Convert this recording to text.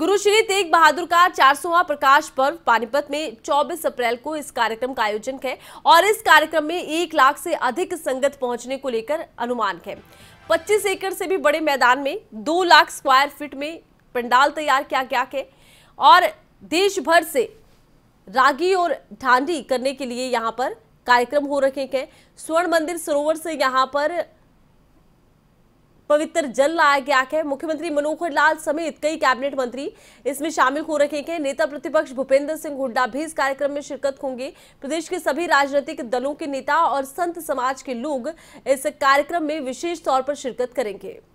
गुरु श्री तेग बहादुर का 400वां प्रकाश पर्व पानीपत में 24 अप्रैल को इस कार्यक्रम का आयोजन है और इस कार्यक्रम में एक लाख से अधिक संगत पहुंचने को लेकर अनुमान है 25 एकड़ से भी बड़े मैदान में दो लाख स्क्वायर फीट में पंडाल तैयार किया गया है और देश भर से रागी और ढांडी करने के लिए यहाँ पर कार्यक्रम हो रखे हैं स्वर्ण मंदिर सरोवर से यहाँ पर पवित्र जल लाया गया है मुख्यमंत्री मनोहर लाल समेत कई कैबिनेट मंत्री इसमें शामिल हो रहे हैं नेता प्रतिपक्ष भूपेंद्र सिंह हुड्डा भी इस कार्यक्रम में शिरकत होंगे प्रदेश के सभी राजनीतिक दलों के नेता और संत समाज के लोग इस कार्यक्रम में विशेष तौर पर शिरकत करेंगे